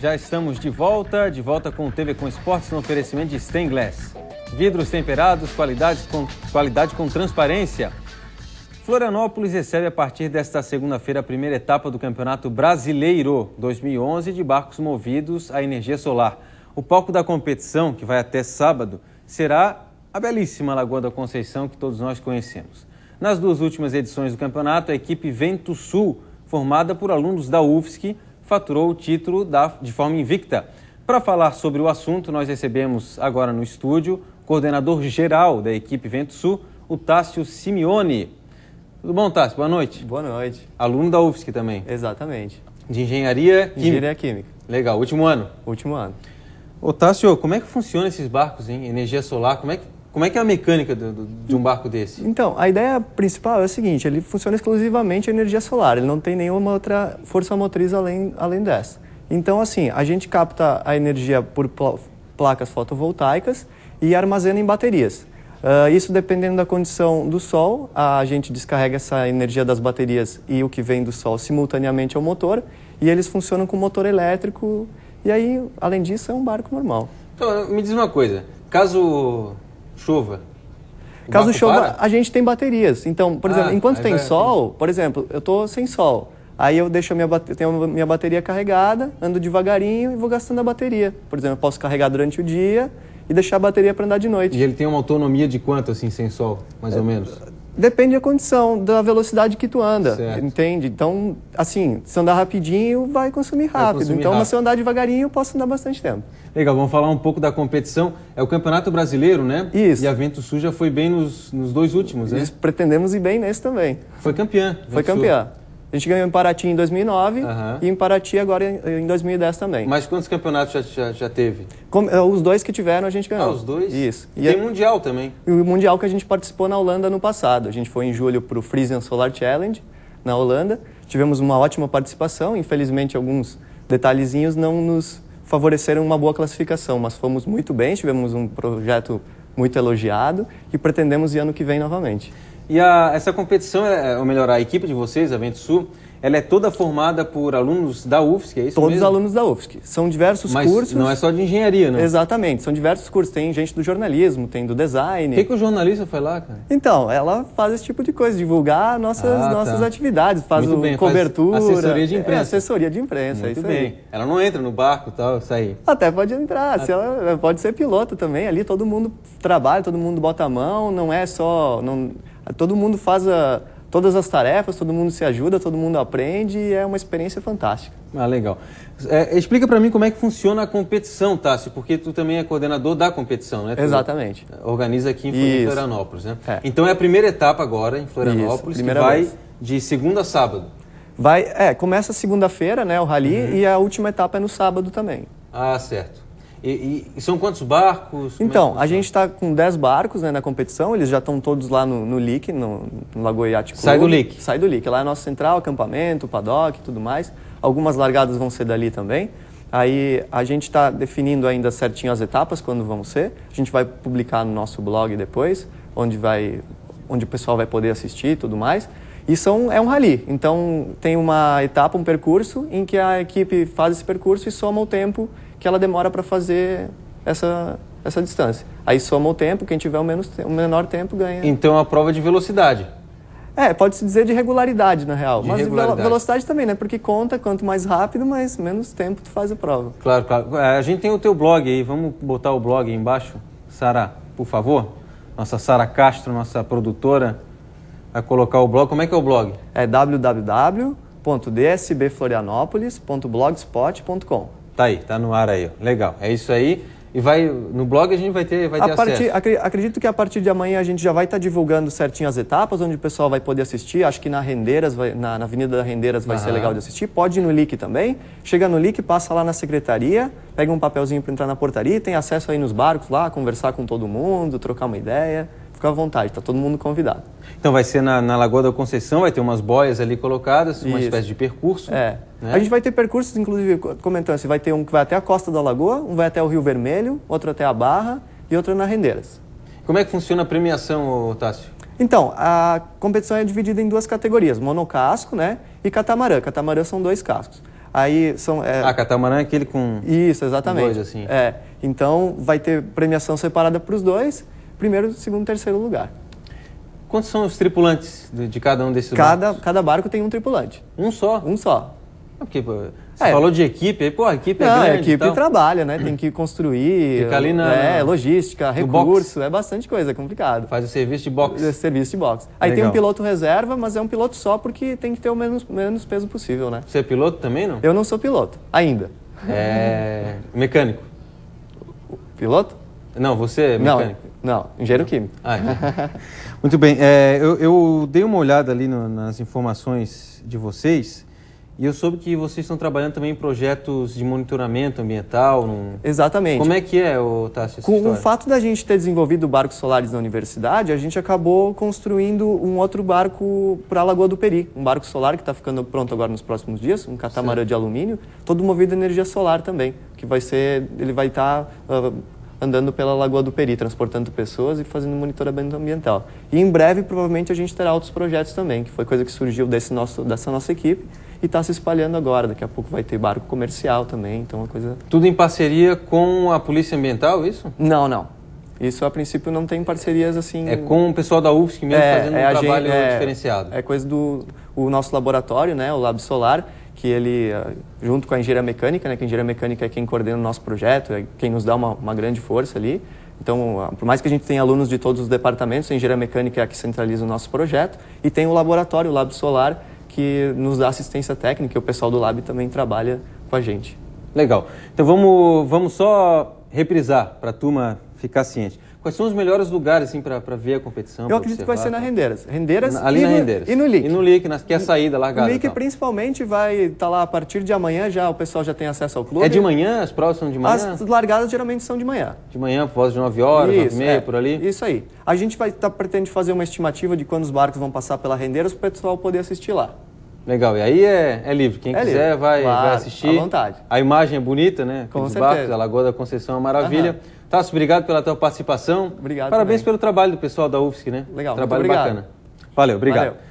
Já estamos de volta, de volta com o TV com Esportes no oferecimento de Stainless. Vidros temperados, qualidade com, qualidade com transparência. Florianópolis recebe a partir desta segunda-feira a primeira etapa do Campeonato Brasileiro 2011 de barcos movidos à energia solar. O palco da competição, que vai até sábado, será a belíssima Lagoa da Conceição que todos nós conhecemos. Nas duas últimas edições do campeonato, a equipe Vento Sul, formada por alunos da UFSC, faturou o título da, de forma invicta. Para falar sobre o assunto, nós recebemos agora no estúdio o coordenador geral da equipe Vento Sul, o Tássio Simeone. Tudo bom, Tássio? Boa noite. Boa noite. Aluno da UFSC também. Exatamente. De Engenharia Química. Engenharia Química. Legal. Último ano? Último ano. Ô, Tássio, como é que funcionam esses barcos, hein? Energia solar, como é que como é que é a mecânica do, do, de um barco desse? Então, a ideia principal é a seguinte, ele funciona exclusivamente a energia solar, ele não tem nenhuma outra força motriz além, além dessa. Então, assim, a gente capta a energia por placas fotovoltaicas e armazena em baterias. Uh, isso dependendo da condição do sol, a gente descarrega essa energia das baterias e o que vem do sol simultaneamente ao é motor, e eles funcionam com motor elétrico, e aí, além disso, é um barco normal. Então, me diz uma coisa, caso Chuva. O Caso chova, para? a gente tem baterias. Então, por ah, exemplo, enquanto é tem é... sol, por exemplo, eu estou sem sol. Aí eu deixo a minha, tenho a minha bateria carregada, ando devagarinho e vou gastando a bateria. Por exemplo, eu posso carregar durante o dia e deixar a bateria para andar de noite. E ele tem uma autonomia de quanto, assim, sem sol, mais é, ou menos? Depende da condição, da velocidade que tu anda, certo. entende? Então, assim, se andar rapidinho, vai consumir rápido. Vai consumir então, rápido. se eu andar devagarinho, eu posso andar bastante tempo. Legal, vamos falar um pouco da competição. É o Campeonato Brasileiro, né? Isso. E a Vento Sul já foi bem nos, nos dois últimos, né? Isso, pretendemos ir bem nesse também. Foi campeã. Foi campeã. Sul. A gente ganhou em Paraty em 2009 uhum. e em Paraty agora em, 2010 também. Mas quantos campeonatos já, já, já teve? É, os dois que tiveram a gente ganhou. Ah, os dois? Isso. E, e tem a, Mundial também. E o Mundial que a gente participou na Holanda no passado. A gente foi em julho para o Friesen Solar Challenge na Holanda. Tivemos uma ótima participação. Infelizmente, alguns detalhezinhos não nos favoreceram uma boa classificação, mas fomos muito bem. Tivemos um projeto muito elogiado e pretendemos ir ano que vem novamente. E a, essa competição, é, é, ou melhor, a equipe de vocês, a Vento Sul, ela é toda formada por alunos da UFSC, é isso Todos mesmo? os alunos da UFSC. São diversos Mas cursos. não é só de engenharia, né? Exatamente, são diversos cursos. Tem gente do jornalismo, tem do design. O que, que o jornalista foi lá, cara? Então, ela faz esse tipo de coisa, divulgar nossas, ah, tá. nossas atividades, faz Muito bem, cobertura. Faz assessoria de é, imprensa. É, assessoria de imprensa, Muito é isso bem. Aí. Ela não entra no barco e tal, isso aí. Até pode entrar, Até... ela pode ser piloto também. Ali todo mundo trabalha, todo mundo bota a mão, não é só. Não... Todo mundo faz a, todas as tarefas, todo mundo se ajuda, todo mundo aprende e é uma experiência fantástica. Ah, legal. É, explica para mim como é que funciona a competição, Tássio, porque tu também é coordenador da competição, né? Tu Exatamente. Organiza aqui em Isso. Florianópolis, né? É. Então é a primeira etapa agora em Florianópolis, Isso, que vai vez. de segunda a sábado. Vai, é, começa segunda-feira, né, o rally, uhum. e a última etapa é no sábado também. Ah, certo. E, e, são quantos barcos? Como é então, é a gente está com 10 barcos né, na competição, eles já estão todos lá no, no LIC, no, no Lagoa Sai do LIC? Sai do LIC. Lá é nosso central, acampamento, paddock e tudo mais. Algumas largadas vão ser dali também. Aí a gente está definindo ainda certinho as etapas, quando vão ser. A gente vai publicar no nosso blog depois, onde, vai, onde o pessoal vai poder assistir e tudo mais. Isso é um rally, então tem uma etapa, um percurso, em que a equipe faz esse percurso e soma o tempo que ela demora para fazer essa, essa distância. Aí soma o tempo, quem tiver o, menos, o menor tempo ganha. Então é a prova de velocidade. É, pode-se dizer de regularidade, na real. De mas velocidade também, né? Porque conta, quanto mais rápido, mais menos tempo tu faz a prova. Claro, claro. É, a gente tem o teu blog aí, vamos botar o blog aí embaixo. Sara, por favor. Nossa Sara Castro, nossa produtora, vai colocar o blog. Como é que é o blog? É www.dsbflorianopolis.blogspot.com Tá aí, tá no ar aí. Legal, é isso aí. E vai no blog a gente vai ter, vai ter partir, acesso. Acredito que a partir de amanhã a gente já vai estar tá divulgando certinho as etapas, onde o pessoal vai poder assistir. Acho que na Rendeiras, vai, na, na, Avenida da Rendeiras vai ser legal de assistir. Pode ir no LIC também. Chega no LIC, passa lá na secretaria, pega um papelzinho para entrar na portaria, tem acesso aí nos barcos lá, conversar com todo mundo, trocar uma ideia fica à vontade, tá todo mundo convidado. Então vai ser na, na Lagoa da Conceição, vai ter umas boias ali colocadas, uma Isso. espécie de percurso. É. Né? A gente vai ter percursos, inclusive, comentando, assim, vai ter um que vai até a costa da Lagoa, um vai até o Rio Vermelho, outro até a Barra e outro na Rendeiras. Como é que funciona a premiação, Tássio? Então, a competição é dividida em duas categorias, monocasco, né, e catamarã. Catamarã são dois cascos. Aí são. É... Ah, catamarã é aquele com. Isso, exatamente. Dois, assim. É. Então vai ter premiação separada para os dois primeiro, segundo, terceiro lugar. Quantos são os tripulantes de, cada um desses cada, barcos? Cada barco tem um tripulante. Um só? Um só. Ah, porque, pô, você é. falou de equipe, pô, a equipe é Não, é grande. a equipe então. trabalha, né? Tem que construir. Fica ali na. É, logística, recurso, é bastante coisa, é complicado. Faz o serviço de boxe. É, serviço de boxe. Aí Legal. tem um piloto reserva, mas é um piloto só porque tem que ter o menos, menos peso possível, né? Você é piloto também, não? Eu não sou piloto, ainda. É. mecânico. Piloto? Não, você é mecânico. Não, engenheiro químico. Ah, é. Muito bem. É, eu, eu, dei uma olhada ali no, nas informações de vocês e eu soube que vocês estão trabalhando também em projetos de monitoramento ambiental. Num... Exatamente. Como é que é, Tássio, Com história? o fato da gente ter desenvolvido barcos solares na universidade, a gente acabou construindo um outro barco para a Lagoa do Peri. Um barco solar que está ficando pronto agora nos próximos dias, um catamarã de alumínio, todo movido a energia solar também, que vai ser... Ele vai estar... Tá, uh, andando pela Lagoa do Peri, transportando pessoas e fazendo monitoramento ambiental. E em breve, provavelmente, a gente terá outros projetos também, que foi coisa que surgiu desse nosso, dessa nossa equipe e está se espalhando agora. Daqui a pouco vai ter barco comercial também, então é uma coisa... Tudo em parceria com a Polícia Ambiental, isso? Não, não. Isso, a princípio, não tem parcerias assim... É com o pessoal da UFSC mesmo é, fazendo é um trabalho gente, é, diferenciado. É coisa do o nosso laboratório, né, o Lab Solar, que ele, ah, junto com a engenharia mecânica, né, que a engenharia mecânica é quem coordena o nosso projeto, é quem nos dá uma, uma grande força ali. Então, ah, por mais que a gente tenha alunos de todos os departamentos, a engenharia mecânica é a que centraliza o nosso projeto e tem o laboratório, o Lab Solar, que nos dá assistência técnica e o pessoal do Lab também trabalha com a gente. Legal. Então, vamos, vamos só reprisar para a turma ficar ciente. Quais são os melhores lugares assim, para ver a competição? Eu acredito observar, que vai ser na tá? Rendeiras. Rendeiras na, ali e, na Rendeiras. e no LIC. E no LIC, que é a saída largada. O LIC então. principalmente vai estar tá lá a partir de amanhã, já o pessoal já tem acesso ao clube. É de manhã? As provas são de manhã? As largadas geralmente são de manhã. De manhã, por volta de 9 horas, isso, 9 e meia, é, por ali? Isso aí. A gente vai tá, pretende fazer uma estimativa de quando os barcos vão passar pela Rendeiras para o pessoal poder assistir lá. Legal, e aí é, é livre. Quem é quiser livre. Vai, claro, vai assistir. À vontade. A imagem é bonita, né? Com os certeza. barcos, a Lagoa da Conceição é uma maravilha. Tasso, obrigado pela tua participação. Obrigado. Parabéns também. pelo trabalho do pessoal da UFSC, né? Legal. Trabalho bacana. Valeu, obrigado. Valeu.